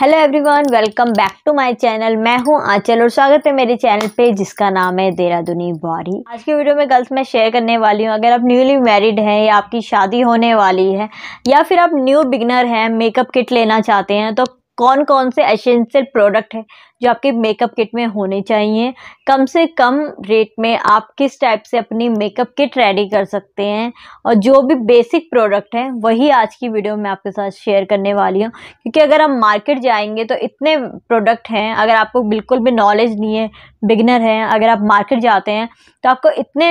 Hello everyone welcome back to my channel मैं हूं आंचल और स्वागत है मेरे चैनल पे जिसका नाम है देहरादूनी बारी आज की वीडियो में गर्ल्स मैं शेयर करने वाली हूं अगर आप न्यूली मैरिड हैं या आपकी शादी होने वाली है या फिर आप न्यू बिगनर हैं मेकअप किट लेना चाहते हैं तो कौन कौन से एसेंशियल प्रोडक्ट है जो आपके मेकअप किट में होने चाहिए कम से कम रेट में आप किस टाइप से अपनी मेकअप किट रेडी कर सकते हैं और जो भी बेसिक प्रोडक्ट हैं वही आज की वीडियो में आपके साथ शेयर करने वाली हूँ क्योंकि अगर हम मार्केट जाएंगे तो इतने प्रोडक्ट हैं अगर आपको बिल्कुल भी नॉलेज नहीं है बिगनर हैं अगर आप मार्केट जाते हैं तो आपको इतने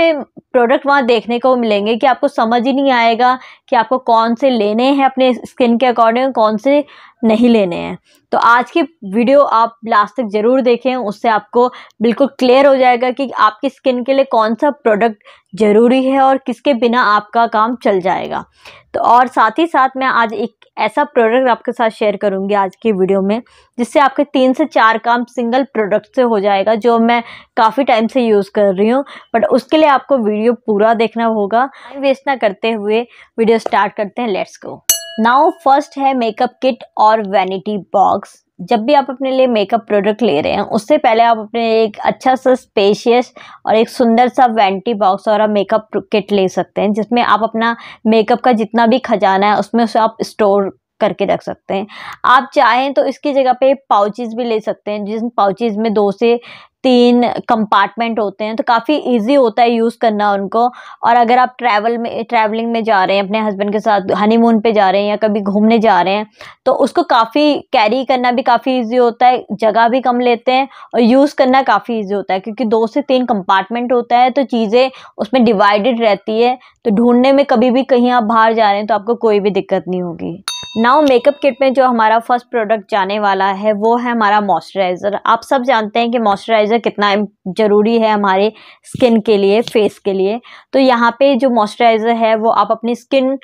प्रोडक्ट वहाँ देखने को मिलेंगे कि आपको समझ ही नहीं आएगा कि आपको कौन से लेने हैं अपने स्किन के अकॉर्डिंग कौन से नहीं लेने हैं तो आज की वीडियो आप लास्ट तक ज़रूर देखें उससे आपको बिल्कुल क्लियर हो जाएगा कि आपकी स्किन के लिए कौन सा प्रोडक्ट ज़रूरी है और किसके बिना आपका काम चल जाएगा तो और साथ ही साथ मैं आज एक ऐसा प्रोडक्ट आपके साथ शेयर करूंगी आज की वीडियो में जिससे आपके तीन से चार काम सिंगल प्रोडक्ट से हो जाएगा जो मैं काफ़ी टाइम से यूज़ कर रही हूँ बट उसके लिए आपको वीडियो पूरा देखना होगा वेस्ट ना करते हुए वीडियो स्टार्ट करते हैं लेट्स गो नाउ फर्स्ट है मेकअप किट और वैनिटी बॉक्स जब भी आप अपने लिए मेकअप प्रोडक्ट ले रहे हैं उससे पहले आप अपने एक अच्छा सा स्पेशियस और एक सुंदर सा वेंटी बॉक्स और मेकअप किट ले सकते हैं जिसमें आप अपना मेकअप का जितना भी खजाना है उसमें उसे आप स्टोर करके रख सकते हैं आप चाहें तो इसकी जगह पे पाउचेज भी ले सकते हैं जिन पाउचेज में दो से तीन कंपार्टमेंट होते हैं तो काफ़ी इजी होता है यूज़ करना उनको और अगर आप ट्रैवल में ट्रैवलिंग में जा रहे हैं अपने हस्बैंड के साथ हनीमून पे जा रहे हैं या कभी घूमने जा रहे हैं तो उसको काफ़ी कैरी करना भी काफ़ी ईजी होता है जगह भी कम लेते हैं और यूज़ करना काफ़ी ईजी होता है क्योंकि दो से तीन कंपार्टमेंट होता है तो चीज़ें उसमें डिवाइडेड रहती है तो ढूंढने में कभी भी कहीं आप बाहर जा रहे हैं तो आपको कोई भी दिक्कत नहीं होगी नाउ मेकअप किट में जो हमारा फर्स्ट प्रोडक्ट जाने वाला है वो है हमारा मॉइस्चराइज़र आप सब जानते हैं कि मॉइस्चराइज़र कितना ज़रूरी है हमारे स्किन के लिए फेस के लिए तो यहाँ पे जो मॉइस्चराइज़र है वो आप अपनी स्किन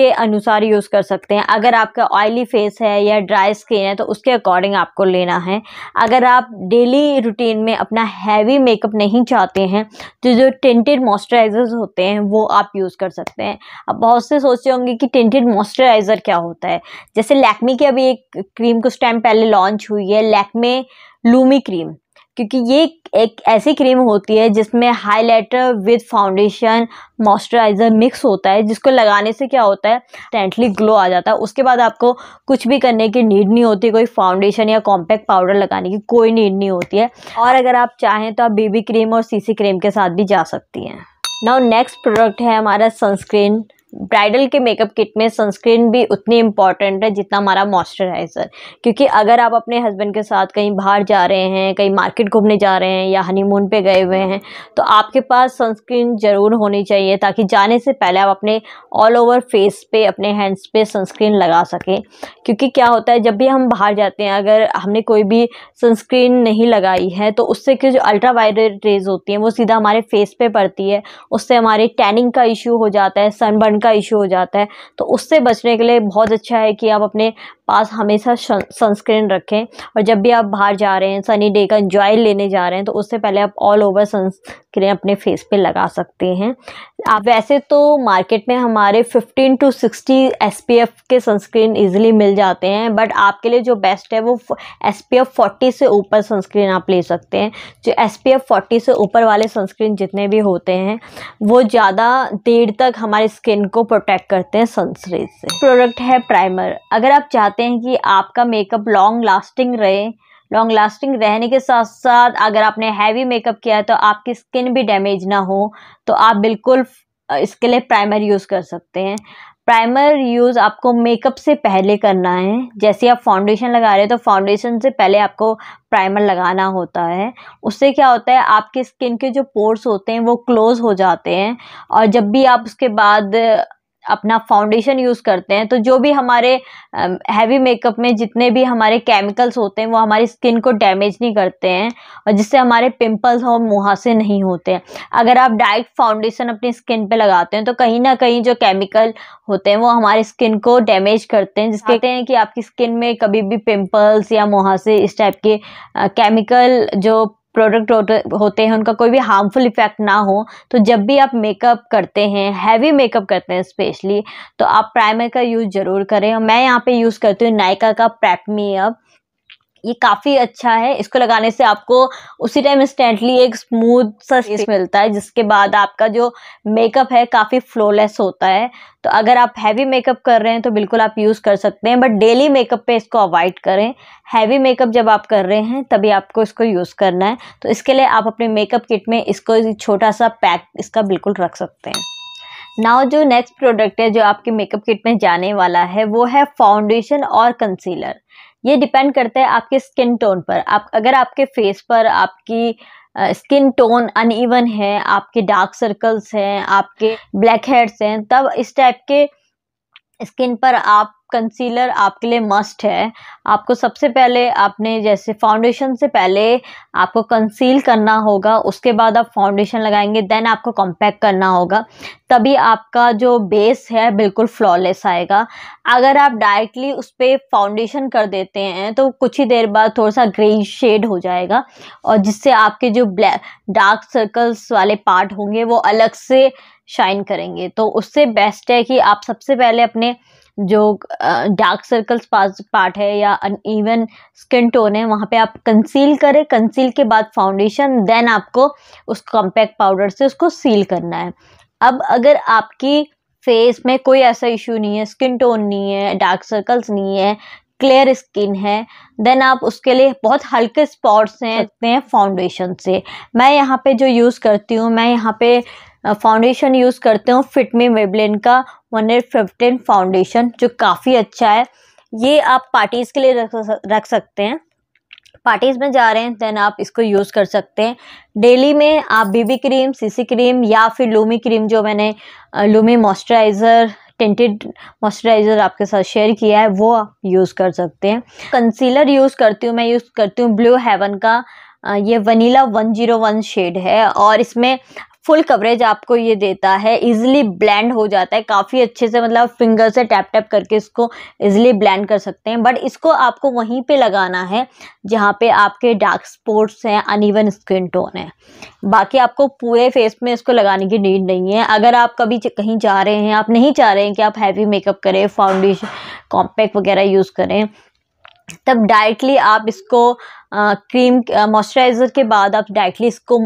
के अनुसार यूज़ कर सकते हैं अगर आपका ऑयली फेस है या ड्राई स्किन है तो उसके अकॉर्डिंग आपको लेना है अगर आप डेली रूटीन में अपना हैवी मेकअप नहीं चाहते हैं तो जो टेंटेड मॉइस्चराइजर्स होते हैं वो आप यूज़ कर सकते हैं अब बहुत से सोचते होंगे कि टेंटेड मॉइस्चराइज़र क्या होता है जैसे लैक्मी की अभी एक क्रीम कुछ टाइम पहले लॉन्च हुई है लैक्मे लूमी क्रीम क्योंकि ये एक ऐसी क्रीम होती है जिसमें highlighter with foundation moisturiser mix होता है जिसको लगाने से क्या होता है टेंटली ग्लो आ जाता है उसके बाद आपको कुछ भी करने की नीड नहीं होती कोई फाउंडेशन या कॉम्पैक्ट पाउडर लगाने की कोई नीड नहीं होती है और अगर आप चाहें तो आप बेबी क्रीम और सी क्रीम के साथ भी जा सकती हैं नाउ नेक्स्ट प्रोडक्ट है हमारा सनस्क्रीन ब्राइडल के मेकअप किट में सनस्क्रीन भी उतनी इम्पॉर्टेंट है जितना हमारा मॉइस्चराइज़र क्योंकि अगर आप अपने हस्बैंड के साथ कहीं बाहर जा रहे हैं कहीं मार्केट घूमने जा रहे हैं या हनीमून पे गए हुए हैं तो आपके पास सनस्क्रीन ज़रूर होनी चाहिए ताकि जाने से पहले आप अपने ऑल ओवर फेस पे अपने हैंड्स पे सनस्क्रीन लगा सकें क्योंकि क्या होता है जब भी हम बाहर जाते हैं अगर हमने कोई भी सनस्क्रीन नहीं लगाई है तो उससे कि जो अल्ट्रा वायलेट रेज होती हैं वो सीधा हमारे फेस पर पड़ती है उससे हमारे टैनिंग का इशू हो जाता है सनबर्न का इशू हो जाता है तो उससे बचने के लिए बहुत अच्छा है कि आप अपने पास हमेशा सनस्क्रीन रखें और जब भी आप बाहर जा रहे हैं सनी डे का इंजॉय लेने जा रहे हैं तो उससे पहले आप ऑल ओवर सनस्क्रीन अपने फेस पे लगा सकते हैं आप वैसे तो मार्केट में हमारे 15 टू 60 एसपीएफ के सनस्क्रीन ईजिली मिल जाते हैं बट आपके लिए जो बेस्ट है वो एस 40 से ऊपर सनस्क्रीन आप ले सकते हैं जो एस 40 से ऊपर वाले सनस्क्रीन जितने भी होते हैं वो ज़्यादा देर तक हमारे स्किन को प्रोटेक्ट करते हैं सनस्क्रीन से प्रोडक्ट है प्राइमर अगर आप चाहते चाहते हैं कि आपका मेकअप लॉन्ग लास्टिंग रहे लॉन्ग लास्टिंग रहने के साथ साथ अगर आपने हैवी मेकअप किया है तो आपकी स्किन भी डैमेज ना हो तो आप बिल्कुल इसके लिए प्राइमर यूज़ कर सकते हैं प्राइमर यूज़ आपको मेकअप से पहले करना है जैसे आप फाउंडेशन लगा रहे हैं तो फाउंडेशन से पहले आपको प्राइमर लगाना होता है उससे क्या होता है आपकी स्किन के जो पोर्स होते हैं वो क्लोज़ हो जाते हैं और जब भी आप उसके बाद अपना फाउंडेशन यूज़ करते हैं तो जो भी हमारे हैवी मेकअप में जितने भी हमारे केमिकल्स होते हैं वो हमारी स्किन को डैमेज नहीं करते हैं और जिससे हमारे पिंपल्स और मुहासे नहीं होते हैं अगर आप डायरेक्ट फाउंडेशन अपनी स्किन पे लगाते हैं तो कहीं ना कहीं जो केमिकल होते हैं वो हमारी स्किन को डैमेज करते हैं जिसके हाँ। कहते हैं कि आपकी स्किन में कभी भी पिम्पल्स या मुहासे इस टाइप के केमिकल जो प्रोडक्ट होते हैं उनका कोई भी हार्मफुल इफेक्ट ना हो तो जब भी आप मेकअप करते हैं हैवी मेकअप करते हैं स्पेशली तो आप प्राइमर का यूज़ ज़रूर करें और मैं यहाँ पे यूज़ करती हूँ नायका का प्रैपमी अप ये काफ़ी अच्छा है इसको लगाने से आपको उसी टाइम इंस्टेंटली एक स्मूथ सा फेस मिलता है जिसके बाद आपका जो मेकअप है काफ़ी फ्लोलेस होता है तो अगर आप हैवी मेकअप कर रहे हैं तो बिल्कुल आप यूज़ कर सकते हैं बट डेली मेकअप पे इसको अवॉइड करें हैवी मेकअप जब आप कर रहे हैं तभी आपको इसको यूज़ करना है तो इसके लिए आप अपने मेकअप किट में इसको छोटा सा पैक इसका बिल्कुल रख सकते हैं नाउ जो नेक्स्ट प्रोडक्ट है जो आपके मेकअप किट में जाने वाला है वो है फाउंडेशन और कंसीलर ये डिपेंड करता है आपके स्किन टोन पर आप अगर आपके फेस पर आपकी स्किन टोन अनइवन है आपके डार्क सर्कल्स हैं आपके ब्लैक हेड्स हैं तब इस टाइप के स्किन पर आप कंसीलर आपके लिए मस्ट है आपको सबसे पहले आपने जैसे फाउंडेशन से पहले आपको कंसील करना होगा उसके बाद आप फाउंडेशन लगाएंगे देन आपको कॉम्पैक्ट करना होगा तभी आपका जो बेस है बिल्कुल फ्लॉलेस आएगा अगर आप डायरेक्टली उस पर फाउंडेशन कर देते हैं तो कुछ ही देर बाद थोड़ा सा ग्रे शेड हो जाएगा और जिससे आपके जो ब्लैक डार्क सर्कल्स वाले पार्ट होंगे वो अलग से शाइन करेंगे तो उससे बेस्ट है कि आप सबसे पहले अपने जो डार्क सर्कल्स पार्ट है या अनइवन स्किन टोन है वहाँ पे आप कंसील करें कंसील के बाद फाउंडेशन देन आपको उस कॉम्पैक्ट पाउडर से उसको सील करना है अब अगर आपकी फेस में कोई ऐसा इशू नहीं है स्किन टोन नहीं है डार्क सर्कल्स नहीं है क्लियर स्किन है देन आप उसके लिए बहुत हल्के स्पॉट्स हैं हैं फाउंडेशन से मैं यहाँ पे जो यूज़ करती हूँ मैं यहाँ पे फाउंडेशन यूज़ करती हूँ फिटमी मेबलिन का वन एट फिफ्टीन फाउंडेशन जो काफ़ी अच्छा है ये आप पार्टीज़ के लिए रख रख सकते हैं पार्टीज़ में जा रहे हैं देन आप इसको यूज़ कर सकते हैं डेली में आप बीबी क्रीम सीसी क्रीम या फिर लूमी क्रीम जो मैंने लूमी मॉइस्चराइज़र टेंटेड मॉइस्चराइज़र आपके साथ शेयर किया है वो आप यूज़ कर सकते हैं कंसीलर यूज़ करती हूँ मैं यूज़ करती हूँ ब्लू हेवन का ये vanilla one zero one shade है और इसमें फुल कवरेज आपको ये देता है इजिली ब्लेंड हो जाता है काफ़ी अच्छे से मतलब फिंगर से टैप टैप करके इसको इजिली ब्लेंड कर सकते हैं बट इसको आपको वहीं पे लगाना है जहाँ पे आपके डार्क स्पॉट्स हैं अनइवन स्किन टोन है बाकी आपको पूरे फेस में इसको लगाने की नीड नहीं है अगर आप कभी कहीं जा रहे हैं आप नहीं चाह रहे हैं कि आप हैवी मेकअप करें फाउंडेशन कॉम्पैक्ट वगैरह यूज़ करें तब डायरेक्टली आप इसको आ, क्रीम मॉइस्चराइज़र के बाद आप डायरेक्टली इसको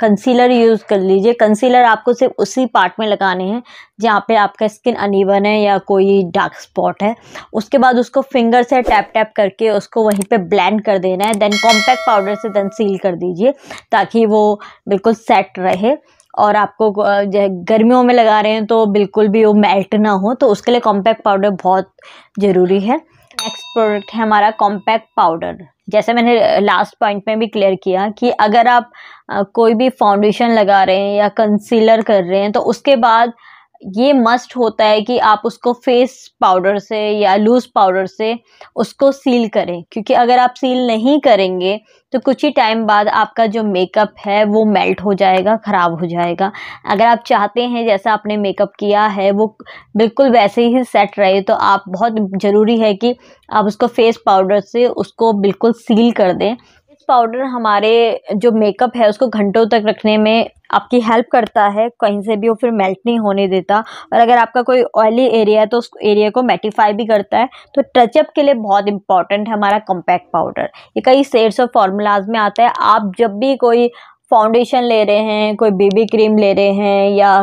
कंसीलर यूज़ कर लीजिए कंसीलर आपको सिर्फ उसी पार्ट में लगाने हैं जहाँ पे आपका स्किन अनइवन है या कोई डार्क स्पॉट है उसके बाद उसको फिंगर से टैप टैप करके उसको वहीं पे ब्लेंड कर देना है देन कॉम्पैक्ट पाउडर से देन सील कर दीजिए ताकि वो बिल्कुल सेट रहे और आपको गर्मियों में लगा रहे हैं तो बिल्कुल भी वो मेल्ट ना हो तो उसके लिए कॉम्पैक्ट पाउडर बहुत ज़रूरी है नेक्स्ट प्रोडक्ट है हमारा कॉम्पैक्ट पाउडर जैसे मैंने लास्ट पॉइंट में भी क्लियर किया कि अगर आप कोई भी फाउंडेशन लगा रहे हैं या कंसीलर कर रहे हैं तो उसके बाद ये मस्ट होता है कि आप उसको फेस पाउडर से या लूज़ पाउडर से उसको सील करें क्योंकि अगर आप सील नहीं करेंगे तो कुछ ही टाइम बाद आपका जो मेकअप है वो मेल्ट हो जाएगा ख़राब हो जाएगा अगर आप चाहते हैं जैसा आपने मेकअप किया है वो बिल्कुल वैसे ही सेट रहे तो आप बहुत ज़रूरी है कि आप उसको फेस पाउडर से उसको बिल्कुल सील कर दें पाउडर हमारे जो मेकअप है उसको घंटों तक रखने में आपकी हेल्प करता है कहीं से भी वो फिर मेल्ट नहीं होने देता और अगर आपका कोई ऑयली एरिया है तो उस एरिया को मैटिफाई भी करता है तो टचअप के लिए बहुत इंपॉर्टेंट है हमारा कॉम्पैक्ट पाउडर ये कई सेट्स और फार्मूलाज में आता है आप जब भी कोई फाउंडेशन ले रहे हैं कोई बेबी क्रीम ले रहे हैं या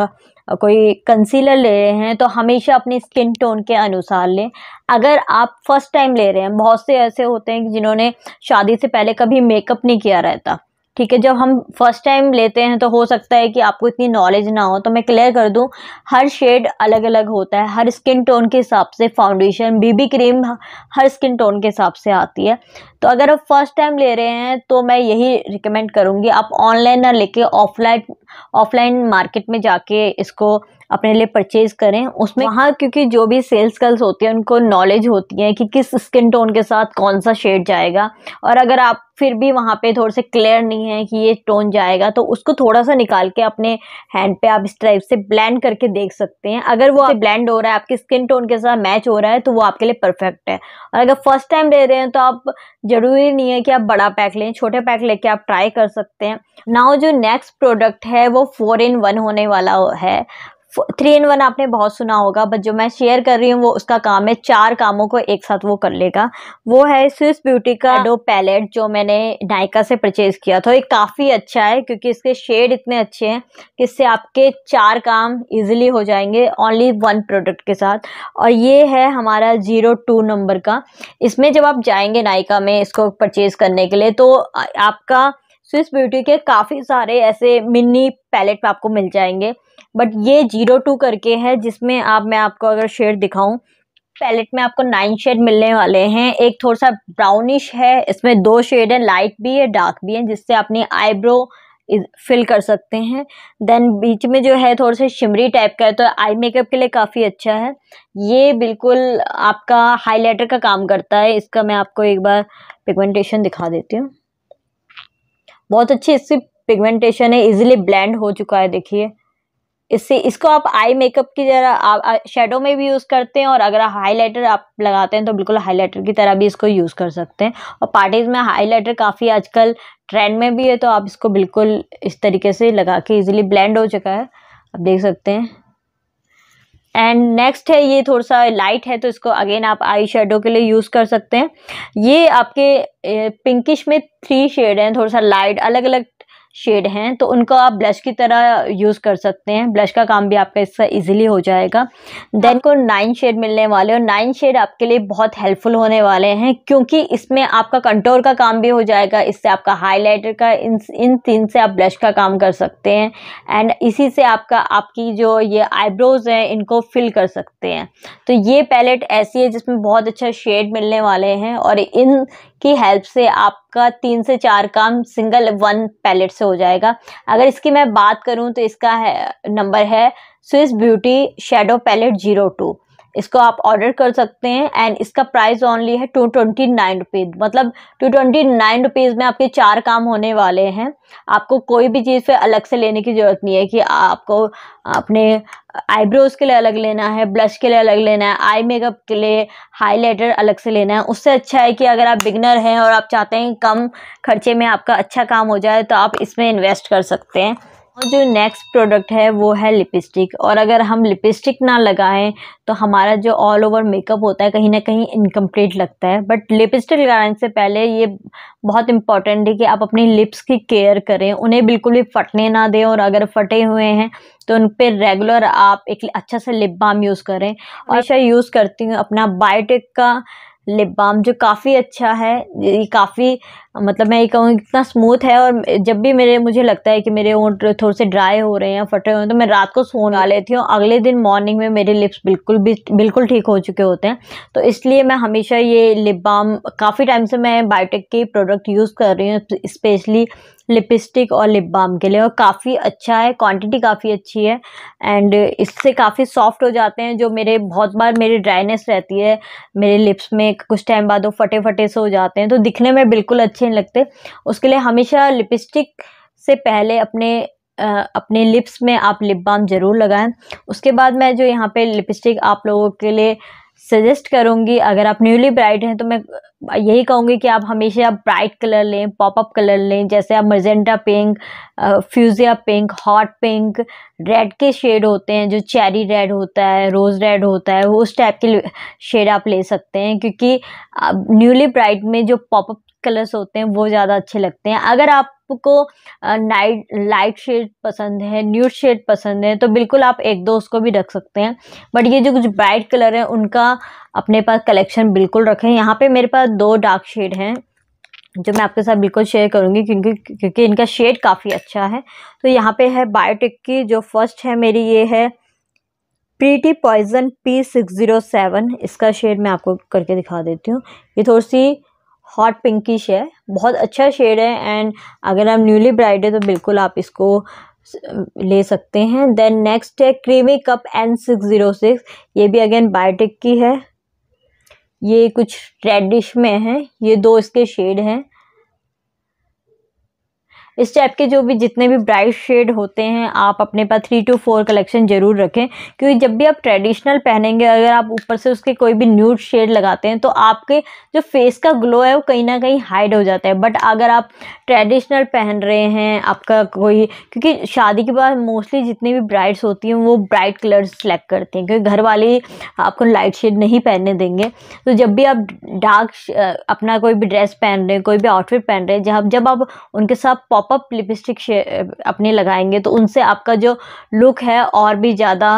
कोई कंसीलर ले रहे हैं तो हमेशा अपनी स्किन टोन के अनुसार लें अगर आप फर्स्ट टाइम ले रहे हैं बहुत से ऐसे होते हैं कि जिन्होंने शादी से पहले कभी मेकअप नहीं किया रहता ठीक है जब हम फर्स्ट टाइम लेते हैं तो हो सकता है कि आपको इतनी नॉलेज ना हो तो मैं क्लियर कर दूं हर शेड अलग अलग होता है हर स्किन टोन के हिसाब से फाउंडेशन बीबी क्रीम हर स्किन टोन के हिसाब से आती है तो अगर आप फर्स्ट टाइम ले रहे हैं तो मैं यही रिकमेंड करूँगी आप ऑनलाइन ना लेके ऑफलाइन ऑफलाइन मार्केट में जाके इसको अपने लिए परचेज करें उसमें वहाँ क्योंकि जो भी सेल्स गर्ल्स होती हैं उनको नॉलेज होती है कि किस स्किन टोन के साथ कौन सा शेड जाएगा और अगर आप फिर भी वहाँ पे थोड़े से क्लियर नहीं है कि ये टोन जाएगा तो उसको थोड़ा सा निकाल के अपने हैंड पे आप इस टाइप से ब्लेंड करके देख सकते हैं अगर वो ब्लेंड हो रहा है आपकी स्किन टोन के साथ मैच हो रहा है तो वो आपके लिए परफेक्ट है और अगर फर्स्ट टाइम ले रहे हैं तो आप ज़रूरी नहीं है कि आप बड़ा पैक लें छोटे पैक लेके आप ट्राई कर सकते हैं नाउ जो नेक्स्ट प्रोडक्ट है वो फोर इन वन होने वाला है थ्री इन वन आपने बहुत सुना होगा बट जो मैं शेयर कर रही हूँ वो उसका काम है चार कामों को एक साथ वो कर लेगा वो है स्विस ब्यूटी का डो हाँ। पैलेट जो मैंने नायका से परचेज किया था ये काफ़ी अच्छा है क्योंकि इसके शेड इतने अच्छे हैं कि इससे आपके चार काम इजीली हो जाएंगे ओनली वन प्रोडक्ट के साथ और ये है हमारा ज़ीरो टू नंबर का इसमें जब आप जाएंगे नायका में इसको परचेज़ करने के लिए तो आपका स्विस ब्यूटी के काफ़ी सारे ऐसे मिनी पैलेट में आपको मिल जाएंगे बट ये जीरो टू करके है जिसमें आप मैं आपको अगर शेड दिखाऊं पैलेट में आपको नाइन शेड मिलने वाले हैं एक थोड़ा सा ब्राउनिश है इसमें दो शेड हैं लाइट भी है डार्क भी है जिससे अपनी आईब्रो फिल कर सकते हैं देन बीच में जो है थोड़े से शिमरी टाइप का है तो आई मेकअप के लिए काफ़ी अच्छा है ये बिल्कुल आपका हाईलाइटर का काम करता है इसका मैं आपको एक बार पिगमेंटेशन दिखा देती हूँ बहुत अच्छी इसकी पिगमेंटेशन है इजिली ब्लेंड हो चुका है देखिए इससे इसको आप आई मेकअप की जरा शेडो में भी यूज़ करते हैं और अगर हाईलाइटर आप लगाते हैं तो बिल्कुल हाईलाइटर की तरह भी इसको यूज़ कर सकते हैं और पार्टीज़ में हाईलाइटर काफ़ी आजकल ट्रेंड में भी है तो आप इसको बिल्कुल इस तरीके से लगा के इजीली ब्लेंड हो चुका है आप देख सकते हैं एंड नेक्स्ट है ये थोड़ा सा लाइट है तो इसको अगेन आप आई शेडो के लिए यूज़ कर सकते हैं ये आपके पिंकिश में थ्री शेड हैं थोड़ा सा लाइट अलग अलग शेड हैं तो उनको आप ब्लश की तरह यूज़ कर सकते हैं ब्लश का काम भी आपका इससे इजीली हो जाएगा देन को नाइन शेड मिलने वाले और नाइन शेड आपके लिए बहुत हेल्पफुल होने वाले हैं क्योंकि इसमें आपका कंट्रोल का काम भी हो जाएगा इससे आपका हाईलाइटर का इन इन तीन से आप ब्लश का काम कर सकते हैं एंड इसी से आपका आपकी जो ये आईब्रोज़ हैं इनको फिल कर सकते हैं तो ये पैलेट ऐसी है जिसमें बहुत अच्छा शेड मिलने वाले हैं और इन की हेल्प से आपका तीन से चार काम सिंगल वन पैलेट से से हो जाएगा अगर इसकी मैं बात करूँ तो इसका है नंबर है Swiss beauty shadow palette zero two इसको आप ऑर्डर कर सकते हैं एंड इसका प्राइस ओनली है टू ट्वेंटी नाइन रुपीज़ मतलब टू ट्वेंटी नाइन रुपीज़ में आपके चार काम होने वाले हैं आपको कोई भी चीज़ पे अलग से लेने की ज़रूरत नहीं है कि आपको अपने आईब्रोज़ के लिए अलग लेना है ब्लश के लिए अलग लेना है आई मेकअप के लिए हाईलाइटर अलग से लेना है उससे अच्छा है कि अगर आप बिगनर हैं और आप चाहते हैं कम खर्चे में आपका अच्छा काम हो जाए तो आप इसमें इन्वेस्ट कर सकते हैं और जो नेक्स्ट प्रोडक्ट है वो है लिपस्टिक और अगर हम लिपस्टिक ना लगाएं तो हमारा जो ऑल ओवर मेकअप होता है कहीं ना कहीं इनकम्प्लीट लगता है बट लिपस्टिक लगाने से पहले ये बहुत इंपॉर्टेंट है कि आप अपनी लिप्स की केयर करें उन्हें बिल्कुल भी फटने ना दें और अगर फटे हुए हैं तो उन पर रेगुलर आप एक अच्छा सा लिप बाम यूज़ करें और हमेशा अच्छा। यूज़ करती हूँ अपना बायोटिक का लिप बाम जो काफ़ी अच्छा है ये काफ़ी मतलब मैं ये कहूँ इतना स्मूथ है और जब भी मेरे मुझे लगता है कि मेरे ओंट थोड़े से ड्राई हो रहे हैं फटे हुए हैं तो मैं रात को सोना लेती हूँ अगले दिन मॉर्निंग में मेरे लिप्स बिल्कुल भी बिल्कुल ठीक हो चुके होते हैं तो इसलिए मैं हमेशा ये लिप बाम काफ़ी टाइम से मैं बायोटेक के प्रोडक्ट यूज़ कर रही हूँ स्पेशली लिपस्टिक और लिप बाम के लिए और काफ़ी अच्छा है क्वांटिटी काफ़ी अच्छी है एंड इससे काफ़ी सॉफ्ट हो जाते हैं जो मेरे बहुत बार मेरी ड्राइनेस रहती है मेरे लिप्स में कुछ टाइम बाद वो फटे फटे से हो जाते हैं तो दिखने में बिल्कुल अच्छे अच्छे नहीं लगते उसके लिए हमेशा लिपस्टिक से पहले अपने आ, अपने लिप्स में आप लिप बाम ज़रूर लगाएं उसके बाद मैं जो यहाँ पे लिपस्टिक आप लोगों के लिए सजेस्ट करूँगी अगर आप न्यूली ब्राइट हैं तो मैं यही कहूँगी कि आप हमेशा ब्राइट कलर लें पॉपअप कलर लें जैसे आप magenta pink fuchsia pink hot pink red के शेड होते हैं जो चेरी रेड होता है रोज़ रेड होता है वो उस टाइप के शेड आप ले सकते हैं क्योंकि न्यूली ब्राइट में जो पॉपअप कलर्स होते हैं वो ज़्यादा अच्छे लगते हैं अगर आपको नाइट लाइट शेड पसंद है न्यूट शेड पसंद है तो बिल्कुल आप एक दो उसको भी रख सकते हैं बट ये जो कुछ ब्राइट कलर है उनका अपने पास कलेक्शन बिल्कुल रखें यहाँ पे मेरे पास दो डार्क शेड हैं जो मैं आपके साथ बिल्कुल शेयर करूँगी क्योंकि क्योंकि इनका शेड काफ़ी अच्छा है तो यहाँ पे है बायोटेक की जो फर्स्ट है मेरी ये है pretty poison P six zero seven इसका शेड मैं आपको करके दिखा देती हूँ ये थोड़ी सी हॉट पिंकिश है बहुत अच्छा शेड है एंड अगर आप न्यूली ब्राइड है तो बिल्कुल आप इसको ले सकते हैं देन नेक्स्ट है creamy cup N six zero six ये भी अगेन बायोटिक की है ये कुछ रेडिश में है ये दो इसके शेड हैं इस टाइप के जो भी जितने भी ब्राइट शेड होते हैं आप अपने पास थ्री टू फोर कलेक्शन ज़रूर रखें क्योंकि जब भी आप ट्रेडिशनल पहनेंगे अगर आप ऊपर से उसके कोई भी न्यूड शेड लगाते हैं तो आपके जो फेस का ग्लो है वो कहीं ना कहीं हाइड हो जाता है बट अगर आप ट्रेडिशनल पहन रहे हैं आपका कोई क्योंकि शादी के बाद मोस्टली जितनी भी ब्राइट्स होती हैं वो ब्राइट कलर सेलेक्ट करते हैं क्योंकि घर वाले आपको लाइट शेड नहीं पहनने देंगे तो जब भी आप डार्क अपना कोई भी ड्रेस पहन रहे हैं कोई भी आउटफिट पहन रहे हैं जब जब आप उनके साथ पॉपअप लिपस्टिक अपने लगाएंगे तो उनसे आपका जो लुक है और भी ज़्यादा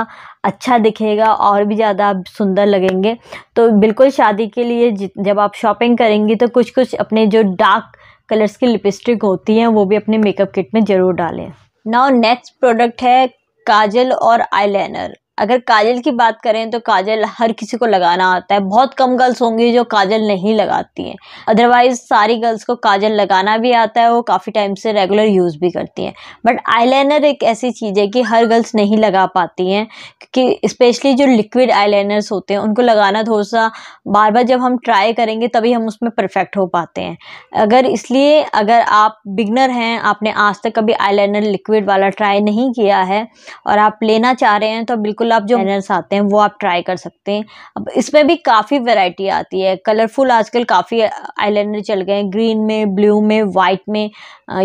अच्छा दिखेगा और भी ज़्यादा आप सुंदर लगेंगे तो बिल्कुल शादी के लिए जब आप शॉपिंग करेंगी तो कुछ कुछ अपने जो डार्क कलर्स की लिपस्टिक होती हैं वो भी अपने मेकअप किट में ज़रूर डालें नाउ नेक्स्ट प्रोडक्ट है काजल और आईलाइनर अगर काजल की बात करें तो काजल हर किसी को लगाना आता है बहुत कम गर्ल्स होंगी जो काजल नहीं लगाती हैं अदरवाइज सारी गर्ल्स को काजल लगाना भी आता है वो काफ़ी टाइम से रेगुलर यूज़ भी करती हैं बट आईलाइनर एक ऐसी चीज़ है कि हर गर्ल्स नहीं लगा पाती हैं क्योंकि स्पेशली जो लिक्विड आईलाइनर्स होते हैं उनको लगाना थोड़ा सा बार बार जब हम ट्राई करेंगे तभी हम उसमें परफेक्ट हो पाते हैं अगर इसलिए अगर आप बिगनर हैं आपने आज तक कभी आई लिक्विड वाला ट्राई नहीं किया है और आप लेना चाह रहे हैं तो बिल्कुल गुलाब जो बैनर्स आते हैं वो आप ट्राई कर सकते हैं अब इसमें भी काफ़ी वैरायटी आती है कलरफुल आजकल काफ़ी आईलाइनर चल गए हैं ग्रीन में ब्लू में वाइट में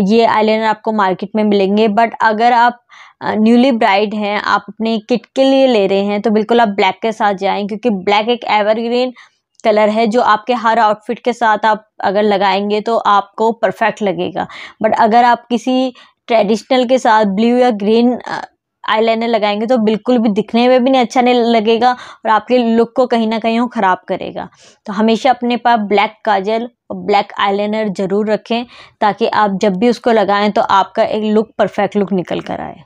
ये आईलाइनर आपको मार्केट में मिलेंगे बट अगर आप न्यूली ब्राइड हैं आप अपने किट के लिए ले रहे हैं तो बिल्कुल आप ब्लैक के साथ जाएं क्योंकि ब्लैक एक एवरग्रीन कलर है जो आपके हर आउटफिट के साथ आप अगर लगाएंगे तो आपको परफेक्ट लगेगा बट अगर आप किसी ट्रेडिशनल के साथ ब्लू या ग्रीन आई लाइनर लगाएंगे तो बिल्कुल भी दिखने में भी नहीं अच्छा नहीं लगेगा और आपके लुक को कहीं ना कहीं वो ख़राब करेगा तो हमेशा अपने पास ब्लैक काजल और ब्लैक आईलाइनर ज़रूर रखें ताकि आप जब भी उसको लगाएं तो आपका एक लुक परफेक्ट लुक निकल कर आए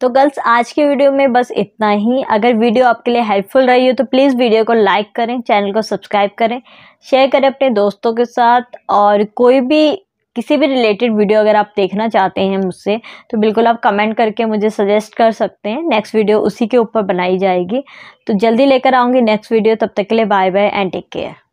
तो गर्ल्स आज के वीडियो में बस इतना ही अगर वीडियो आपके लिए हेल्पफुल रही हो तो प्लीज़ वीडियो को लाइक करें चैनल को सब्सक्राइब करें शेयर करें अपने दोस्तों के साथ और कोई भी किसी भी रिलेटेड वीडियो अगर आप देखना चाहते हैं मुझसे तो बिल्कुल आप कमेंट करके मुझे सजेस्ट कर सकते हैं नेक्स्ट वीडियो उसी के ऊपर बनाई जाएगी तो जल्दी लेकर आऊँगी नेक्स्ट वीडियो तब तक के लिए bye bye and take care